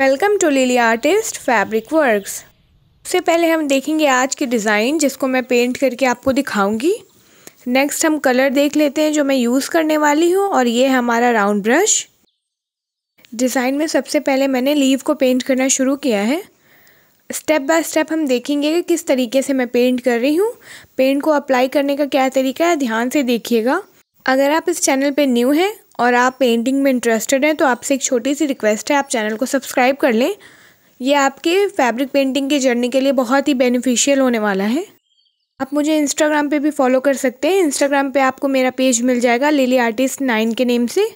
welcome to Lily artist fabric works सबसे पहले हम देखेंगे आज के डिज़ाइन जिसको मैं पेंट करके आपको दिखाऊंगी नेक्स्ट हम कलर देख लेते हैं जो मैं यूज़ करने वाली हूँ और ये हमारा राउंड ब्रश डिज़ाइन में सबसे पहले मैंने लीव को पेंट करना शुरू किया है स्टेप बाय स्टेप हम देखेंगे कि किस तरीके से मैं पेंट कर रही हूँ पेंट को अप्लाई करने का क्या तरीका है ध्यान से देखिएगा अगर आप इस चैनल पे न्यू हैं और आप पेंटिंग में इंटरेस्टेड हैं तो आपसे एक छोटी सी रिक्वेस्ट है आप चैनल को सब्सक्राइब कर लें ये आपके फैब्रिक पेंटिंग के जर्नी के लिए बहुत ही बेनिफिशियल होने वाला है आप मुझे इंस्टाग्राम पे भी फॉलो कर सकते हैं इंस्टाग्राम पे आपको मेरा पेज मिल जाएगा लिली आर्टिस्ट नाइन के नेम से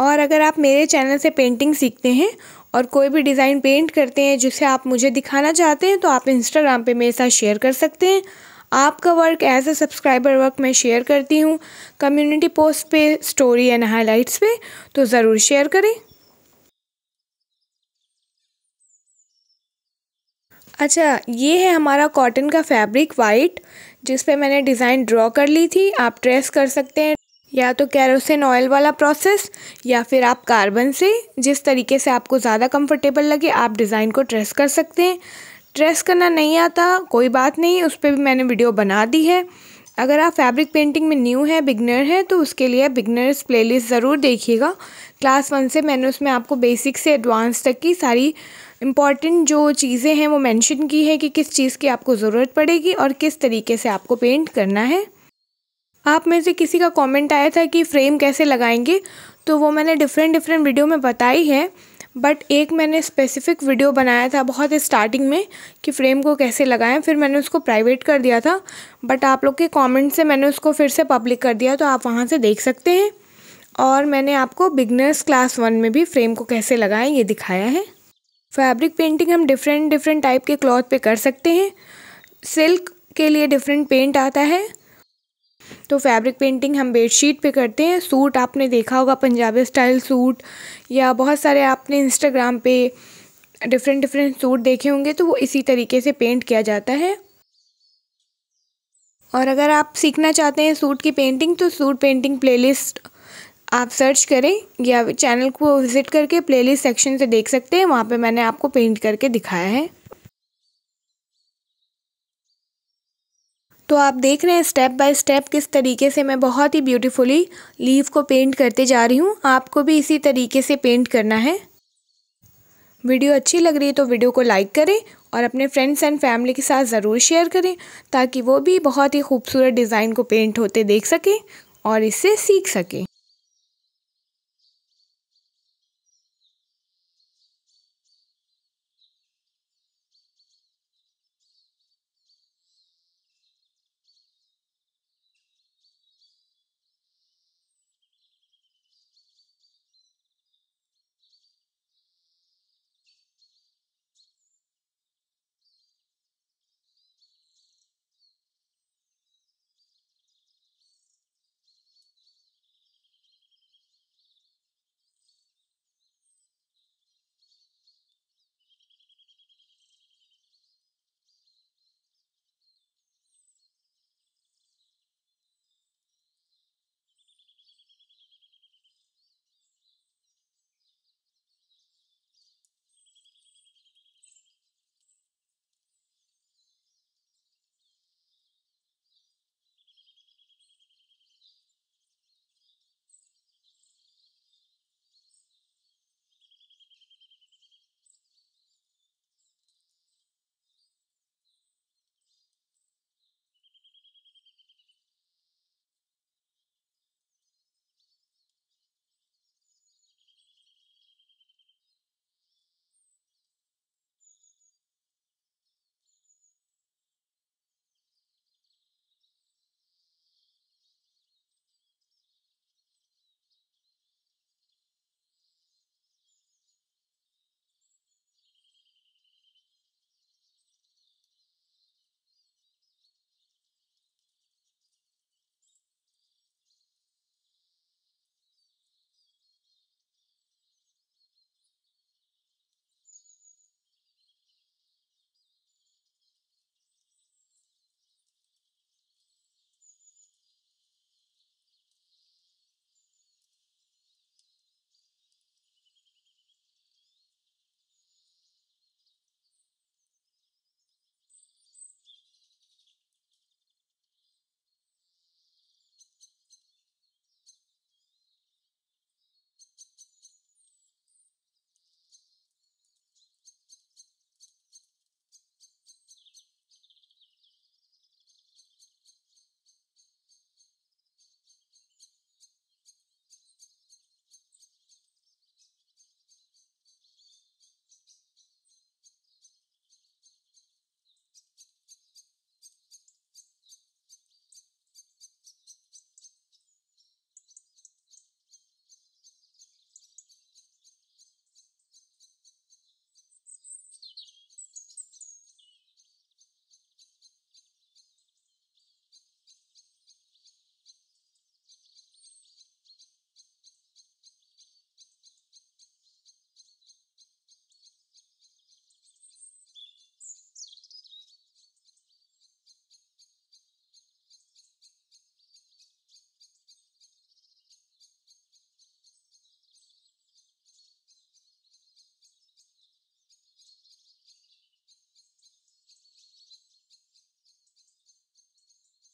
और अगर आप मेरे चैनल से पेंटिंग सीखते हैं और कोई भी डिज़ाइन पेंट करते हैं जिसे आप मुझे दिखाना चाहते हैं तो आप इंस्टाग्राम पे मेरे साथ शेयर कर सकते हैं आपका work as a subscriber work मैं शेयर करती हूँ कम्युनिटी पोस्ट पे स्टोरी एंड हाइलाइट्स पे तो ज़रूर शेयर करें अच्छा ये है हमारा कॉटन का फैब्रिक वाइट जिस पे मैंने डिज़ाइन ड्रॉ कर ली थी आप ट्रेस कर सकते हैं या तो कैरोसिन ऑयल वाला प्रोसेस या फिर आप कार्बन से जिस तरीके से आपको ज़्यादा कंफर्टेबल लगे आप डिज़ाइन को ट्रेस कर सकते हैं ट्रेस करना नहीं आता कोई बात नहीं उस पर भी मैंने वीडियो बना दी है अगर आप फैब्रिक पेंटिंग में न्यू है बिगनर है तो उसके लिए बिगनर्स प्लेलिस्ट ज़रूर देखिएगा क्लास वन से मैंने उसमें आपको बेसिक से एडवांस तक की सारी इम्पॉर्टेंट जो चीज़ें हैं वो मेंशन की है कि किस चीज़ की आपको ज़रूरत पड़ेगी और किस तरीके से आपको पेंट करना है आप में से किसी का कॉमेंट आया था कि फ्रेम कैसे लगाएंगे तो वो मैंने डिफरेंट डिफरेंट वीडियो में बताई है बट एक मैंने स्पेसिफ़िक वीडियो बनाया था बहुत स्टार्टिंग में कि फ्रेम को कैसे लगाएं फिर मैंने उसको प्राइवेट कर दिया था बट आप लोग के कमेंट से मैंने उसको फिर से पब्लिक कर दिया तो आप वहाँ से देख सकते हैं और मैंने आपको बिगनर्स क्लास वन में भी फ्रेम को कैसे लगाएं ये दिखाया है फैब्रिक पेंटिंग हम डिफरेंट डिफरेंट टाइप के क्लॉथ पर कर सकते हैं सिल्क के लिए डिफरेंट पेंट आता है तो फैब्रिक पेंटिंग हम बेडशीट पे करते हैं सूट आपने देखा होगा पंजाबी स्टाइल सूट या बहुत सारे आपने इंस्टाग्राम पे डिफरेंट डिफरेंट सूट देखे होंगे तो वो इसी तरीके से पेंट किया जाता है और अगर आप सीखना चाहते हैं सूट की पेंटिंग तो सूट पेंटिंग प्लेलिस्ट आप सर्च करें या चैनल को विज़िट करके प्लेलिस्ट सेक्शन से देख सकते हैं वहाँ पे मैंने आपको पेंट करके दिखाया है तो आप देख रहे हैं स्टेप बाय स्टेप किस तरीके से मैं बहुत ही ब्यूटीफुली लीव को पेंट करते जा रही हूँ आपको भी इसी तरीके से पेंट करना है वीडियो अच्छी लग रही है तो वीडियो को लाइक करें और अपने फ्रेंड्स एंड फैमिली के साथ ज़रूर शेयर करें ताकि वो भी बहुत ही खूबसूरत डिज़ाइन को पेंट होते देख सकें और इससे सीख सकें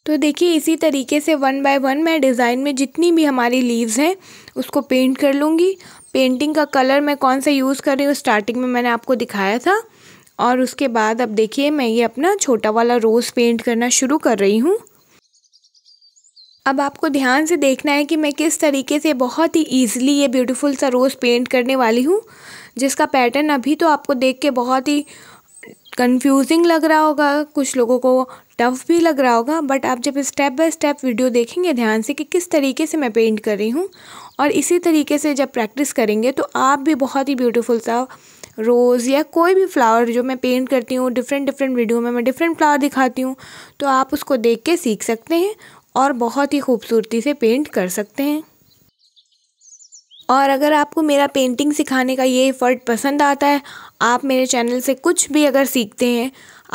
तो देखिए इसी तरीके से वन बाय वन मैं डिज़ाइन में जितनी भी हमारी लीव्स हैं उसको पेंट कर लूँगी पेंटिंग का कलर मैं कौन सा यूज़ कर रही हूँ स्टार्टिंग में मैंने आपको दिखाया था और उसके बाद अब देखिए मैं ये अपना छोटा वाला रोज़ पेंट करना शुरू कर रही हूँ अब आपको ध्यान से देखना है कि मैं किस तरीके से बहुत ही ईजिली ये ब्यूटीफुल सा रोज़ पेंट करने वाली हूँ जिसका पैटर्न अभी तो आपको देख के बहुत ही कंफ्यूजिंग लग रहा होगा कुछ लोगों को टफ भी लग रहा होगा बट आप जब स्टेप बाय स्टेप वीडियो देखेंगे ध्यान से कि किस तरीके से मैं पेंट कर रही हूँ और इसी तरीके से जब प्रैक्टिस करेंगे तो आप भी बहुत ही ब्यूटीफुल सा रोज़ या कोई भी फ्लावर जो मैं पेंट करती हूँ डिफरेंट डिफरेंट वीडियो में मैं डिफरेंट फ्लावर दिखाती हूँ तो आप उसको देख के सीख सकते हैं और बहुत ही खूबसूरती से पेंट कर सकते हैं और अगर आपको मेरा पेंटिंग सिखाने का ये एफ़र्ट पसंद आता है आप मेरे चैनल से कुछ भी अगर सीखते हैं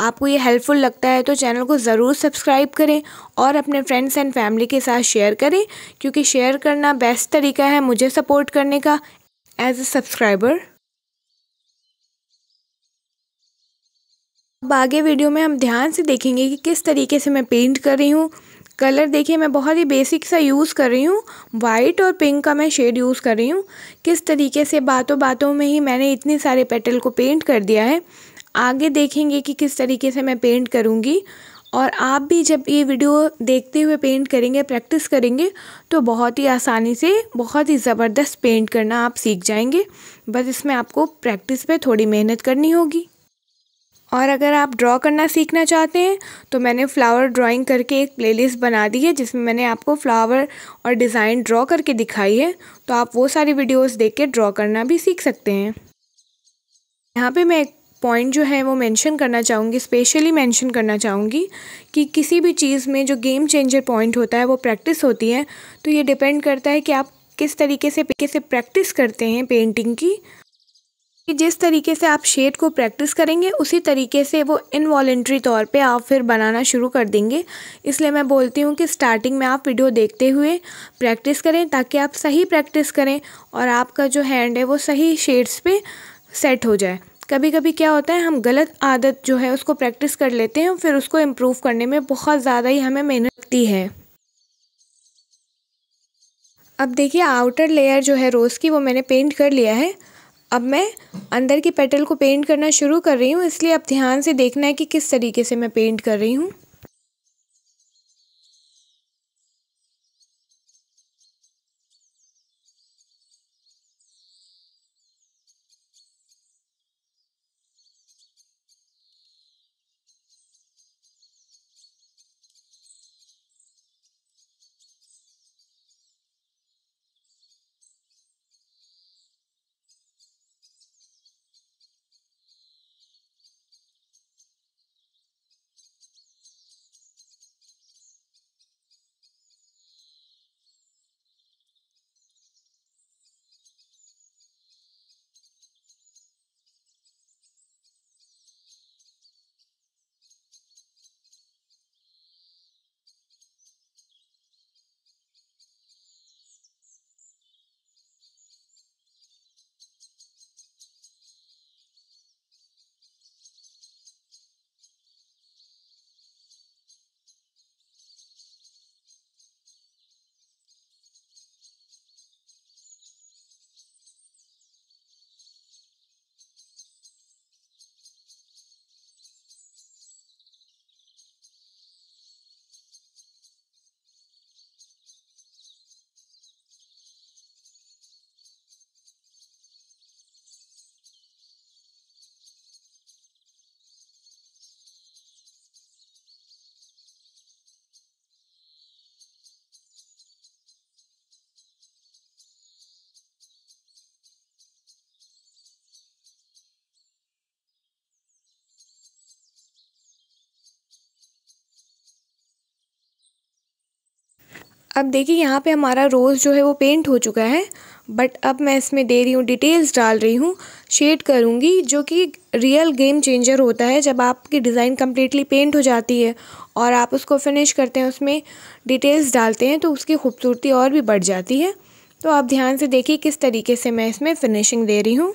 आपको ये हेल्पफुल लगता है तो चैनल को ज़रूर सब्सक्राइब करें और अपने फ्रेंड्स एंड फैमिली के साथ शेयर करें क्योंकि शेयर करना बेस्ट तरीका है मुझे सपोर्ट करने का एज ए सब्सक्राइबर अब आगे वीडियो में हम ध्यान से देखेंगे कि किस तरीके से मैं पेंट कर रही हूँ कलर देखिए मैं बहुत ही बेसिक सा यूज़ कर रही हूँ वाइट और पिंक का मैं शेड यूज़ कर रही हूँ किस तरीके से बातों बातों में ही मैंने इतने सारे पेटल को पेंट कर दिया है आगे देखेंगे कि किस तरीके से मैं पेंट करूँगी और आप भी जब ये वीडियो देखते हुए पेंट करेंगे प्रैक्टिस करेंगे तो बहुत ही आसानी से बहुत ही ज़बरदस्त पेंट करना आप सीख जाएंगे बस इसमें आपको प्रैक्टिस पे थोड़ी मेहनत करनी होगी और अगर आप ड्रॉ करना सीखना चाहते हैं तो मैंने फ़्लावर ड्राइंग करके एक प्लेलिस्ट बना दी है जिसमें मैंने आपको फ़्लावर और डिज़ाइन ड्रॉ करके दिखाई है तो आप वो सारी वीडियोस देख के ड्रॉ करना भी सीख सकते हैं यहाँ पे मैं एक पॉइंट जो है वो मेंशन करना चाहूँगी स्पेशली मेंशन करना चाहूँगी कि किसी भी चीज़ में जो गेम चेंजर पॉइंट होता है वो प्रैक्टिस होती है तो ये डिपेंड करता है कि आप किस तरीके से से प्रैक्टिस करते हैं पेंटिंग की कि जिस तरीके से आप शेड को प्रैक्टिस करेंगे उसी तरीके से वो इनवॉलेंट्री तौर पे आप फिर बनाना शुरू कर देंगे इसलिए मैं बोलती हूँ कि स्टार्टिंग में आप वीडियो देखते हुए प्रैक्टिस करें ताकि आप सही प्रैक्टिस करें और आपका जो हैंड है वो सही शेड्स पे सेट हो जाए कभी कभी क्या होता है हम गलत आदत जो है उसको प्रैक्टिस कर लेते हैं फिर उसको इम्प्रूव करने में बहुत ज़्यादा ही हमें मेहनत लगती है अब देखिए आउटर लेयर जो है रोज़ की वो मैंने पेंट कर लिया है अब मैं अंदर की पेटल को पेंट करना शुरू कर रही हूँ इसलिए अब ध्यान से देखना है कि किस तरीके से मैं पेंट कर रही हूँ अब देखिए यहाँ पे हमारा रोज़ जो है वो पेंट हो चुका है बट अब मैं इसमें दे रही हूँ डिटेल्स डाल रही हूँ शेड करूँगी जो कि रियल गेम चेंजर होता है जब आपकी डिज़ाइन कम्प्लीटली पेंट हो जाती है और आप उसको फिनिश करते हैं उसमें डिटेल्स डालते हैं तो उसकी खूबसूरती और भी बढ़ जाती है तो आप ध्यान से देखिए किस तरीके से मैं इसमें फ़िनिशिंग दे रही हूँ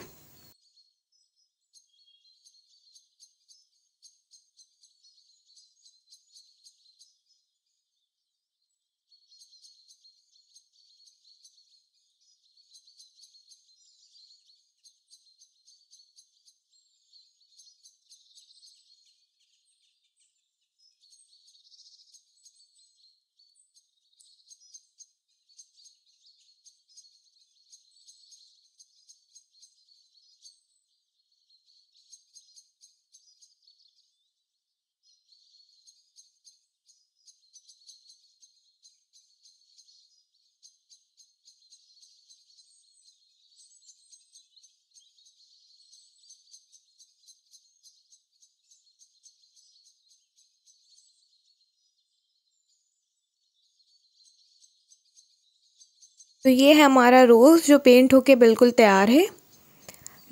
तो ये है हमारा रोज़ जो पेंट होके बिल्कुल तैयार है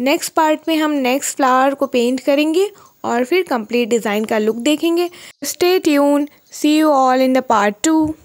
नेक्स्ट पार्ट में हम नेक्स्ट फ्लावर को पेंट करेंगे और फिर कंप्लीट डिज़ाइन का लुक देखेंगे stay tune see you all in the part to